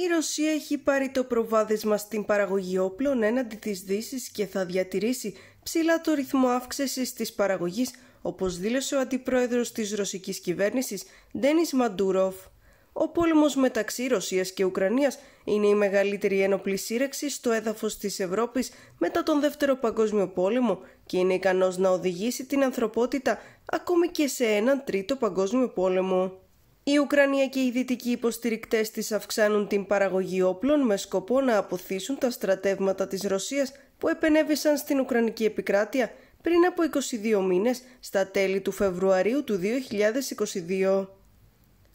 Η Ρωσία έχει πάρει το προβάδισμα στην παραγωγή όπλων έναντι της δύσης και θα διατηρήσει ψηλά το ρυθμό αύξησης της παραγωγής, όπως δήλωσε ο αντιπρόεδρος της ρωσικής κυβέρνησης, Ντένις Μαντούροφ. Ο πόλεμος μεταξύ Ρωσίας και Ουκρανίας είναι η μεγαλύτερη ένοπλη σύρεξη στο έδαφος της Ευρώπης μετά τον Δεύτερο Παγκόσμιο Πόλεμο και είναι ικανός να οδηγήσει την ανθρωπότητα ακόμη και σε έναν Τρίτο Παγκόσμιο Πόλεμο. Οι Ουκρανία και οι δυτικοί υποστηρικτές της αυξάνουν την παραγωγή όπλων με σκοπό να αποθήσουν τα στρατεύματα της Ρωσίας που επενέβησαν στην Ουκρανική επικράτεια πριν από 22 μήνες στα τέλη του Φεβρουαρίου του 2022.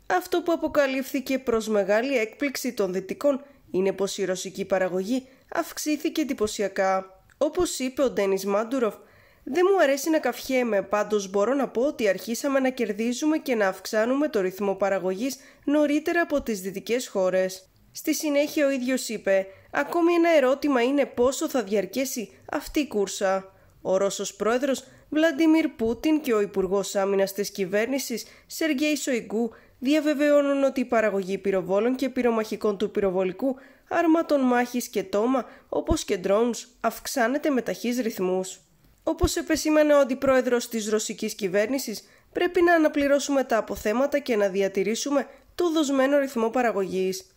Αυτό που αποκαλύφθηκε προς μεγάλη έκπληξη των Δυτικών είναι πως η ρωσική παραγωγή αυξήθηκε εντυπωσιακά. όπως είπε ο Ντένις Μάντουροφ, δεν μου αρέσει να καυχαίμαι, πάντως μπορώ να πω ότι αρχίσαμε να κερδίζουμε και να αυξάνουμε το ρυθμό παραγωγής νωρίτερα από τις δυτικές χώρες. Στη συνέχεια ο ίδιος είπε «Ακόμη ένα ερώτημα είναι πόσο θα διαρκέσει αυτή η κούρσα». Ο Ρώσος πρόεδρος Βλαντιμίρ Πούτιν και ο Υπουργός Άμυνας της κυβέρνησης, Σεργέη Σοϊγκού διαβεβαιώνουν ότι η παραγωγή πυροβόλων και πυρομαχικών του πυροβολικού, άρματων μάχης και τόμα, όπως και ντρόουν, αυξάνεται με ταχύς ρυθμούς. Όπως επεσήμανε ο αντιπρόεδρος της ρωσικής κυβέρνησης, πρέπει να αναπληρώσουμε τα αποθέματα και να διατηρήσουμε το δοσμένο ρυθμό παραγωγής.